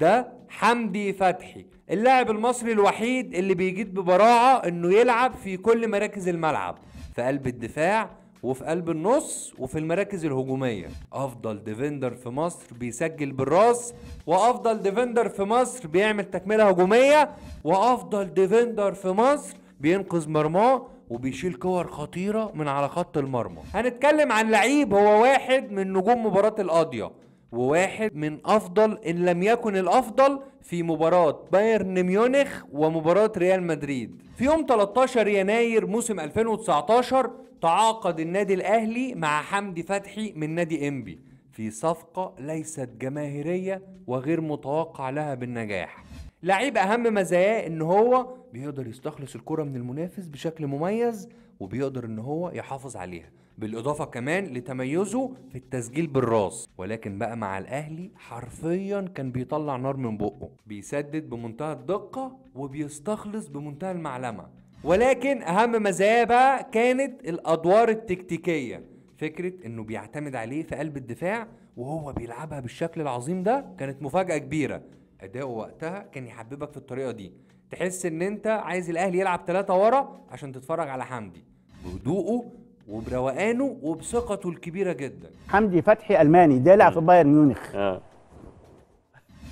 ده حمدي فتحي اللاعب المصري الوحيد اللي بيجيد ببراعة انه يلعب في كل مراكز الملعب في قلب الدفاع وفي قلب النص وفي المراكز الهجومية أفضل ديفندر في مصر بيسجل بالراس وأفضل ديفندر في مصر بيعمل تكملة هجومية وأفضل ديفندر في مصر بينقذ مرماه وبيشيل كور خطيرة من على خط المرمى هنتكلم عن لعيب هو واحد من نجوم مباراة القاضية وواحد من افضل ان لم يكن الافضل في مباراة بايرن ميونخ ومباراة ريال مدريد. في يوم 13 يناير موسم 2019 تعاقد النادي الاهلي مع حمدي فتحي من نادي انبي في صفقة ليست جماهيرية وغير متوقع لها بالنجاح. لعيب اهم مزاياه ان هو بيقدر يستخلص الكره من المنافس بشكل مميز وبيقدر ان هو يحافظ عليها بالاضافه كمان لتميزه في التسجيل بالراس ولكن بقى مع الاهلي حرفيا كان بيطلع نار من بقه بيسدد بمنتهى الدقه وبيستخلص بمنتهى المعلمه ولكن اهم مزاياه بقى كانت الادوار التكتيكيه فكره انه بيعتمد عليه في قلب الدفاع وهو بيلعبها بالشكل العظيم ده كانت مفاجاه كبيره اداؤه وقتها كان يحببك في الطريقه دي تحس ان انت عايز الاهلي يلعب ثلاثة ورا عشان تتفرج على حمدي بهدوءه وبروقانه وبثقته الكبيره جدا حمدي فتحي الماني دالع في بايرن ميونخ آه.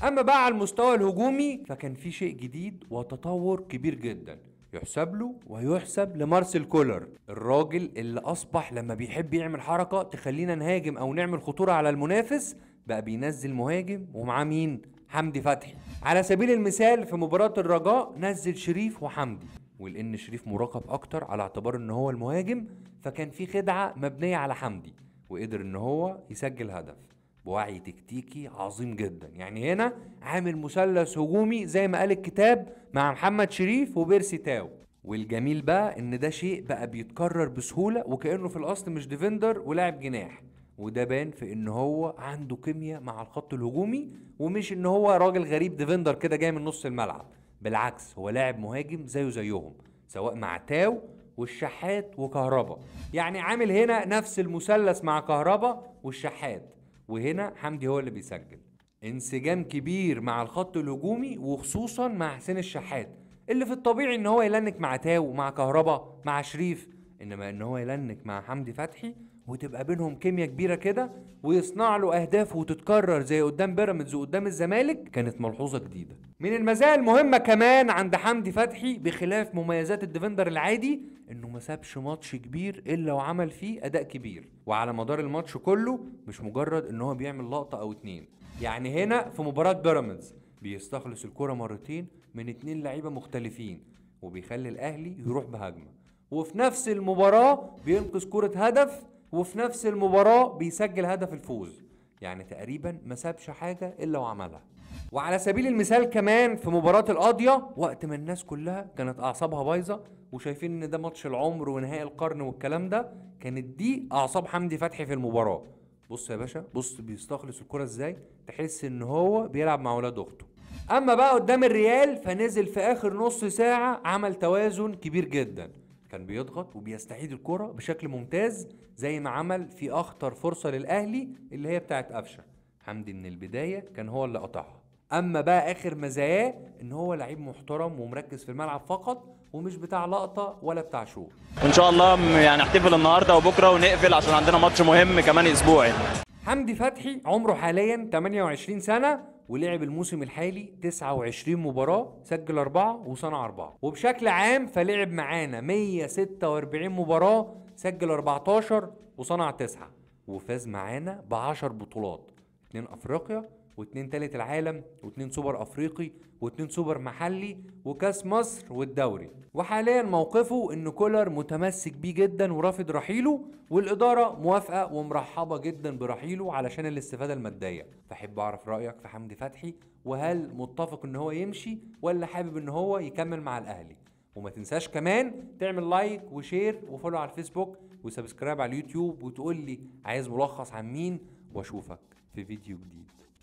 اما بقى على المستوى الهجومي فكان في شيء جديد وتطور كبير جدا يحسب له ويحسب لمارسيل كولر الراجل اللي اصبح لما بيحب يعمل حركه تخلينا نهاجم او نعمل خطوره على المنافس بقى بينزل مهاجم ومعاه مين حمدي فتحي على سبيل المثال في مباراة الرجاء نزل شريف وحمدي ولان شريف مراقب اكتر على اعتبار ان هو المهاجم فكان في خدعه مبنيه على حمدي وقدر ان هو يسجل هدف بوعي تكتيكي عظيم جدا يعني هنا عامل مثلث هجومي زي ما قال الكتاب مع محمد شريف وبيرسي تاو والجميل بقى ان ده شيء بقى بيتكرر بسهوله وكانه في الاصل مش ديفندر ولاعب جناح وده بان في ان هو عنده كيمياء مع الخط الهجومي ومش ان هو راجل غريب ديفندر كده جاي من نص الملعب بالعكس هو لاعب مهاجم زيه زيهم سواء مع تاو والشحات وكهربا يعني عامل هنا نفس المثلث مع كهربا والشحات وهنا حمدي هو اللي بيسجل انسجام كبير مع الخط الهجومي وخصوصا مع حسين الشحات اللي في الطبيعي ان هو يلنك مع تاو مع كهربا مع شريف انما ان هو يلنك مع حمدي فتحي وتبقى بينهم كيمياء كبيره كده ويصنع له اهداف وتتكرر زي قدام بيراميدز وقدام الزمالك كانت ملحوظه جديده من المزايا المهمه كمان عند حمدي فتحي بخلاف مميزات الديفندر العادي انه ما سابش ماتش كبير الا وعمل فيه اداء كبير وعلى مدار الماتش كله مش مجرد ان هو بيعمل لقطه او اتنين يعني هنا في مباراه بيراميدز بيستخلص الكره مرتين من اتنين لعيبه مختلفين وبيخلي الاهلي يروح بهجمه وفي نفس المباراه بينقذ كره هدف وفي نفس المباراه بيسجل هدف الفوز يعني تقريبا ما سابش حاجه الا وعملها وعلى سبيل المثال كمان في مباراه القاضيه وقت ما الناس كلها كانت اعصابها بايظه وشايفين ان ده ماتش العمر ونهائي القرن والكلام ده كانت دي اعصاب حمدي فتحي في المباراه بص يا باشا بص بيستخلص الكره ازاي تحس ان هو بيلعب مع ولاد اخته اما بقى قدام الريال فنزل في اخر نص ساعه عمل توازن كبير جدا كان بيضغط وبيستعيد الكرة بشكل ممتاز زي ما عمل في أخطر فرصة للأهلي اللي هي بتاعت قفشة حمدي من البداية كان هو اللي قطعها أما بقى آخر مزاياه إن هو لعيب محترم ومركز في الملعب فقط ومش بتاع لقطة ولا بتاع شو إن شاء الله يعني احتفل النهاردة وبكرة ونقفل عشان عندنا ماتش مهم كمان أسبوع حمدي فتحي عمره حاليا 28 سنة ولعب الموسم الحالي 29 مباراه سجل اربعه وصنع اربعه وبشكل عام فلعب معانا 146 مباراه سجل 14 وصنع تسعه وفاز معانا ب 10 بطولات 2 افريقيا واثنين تالت العالم واثنين سوبر افريقي واثنين سوبر محلي وكاس مصر والدوري وحاليا موقفه ان كولر متمسك بيه جدا ورافض رحيله والاداره موافقه ومرحبه جدا برحيله علشان الاستفاده الماديه فحب اعرف رايك في حمدي فتحي وهل متفق ان هو يمشي ولا حابب ان هو يكمل مع الاهلي وما تنساش كمان تعمل لايك وشير وفولو على الفيسبوك وسبسكرايب على اليوتيوب وتقول لي عايز ملخص عن مين واشوفك في فيديو جديد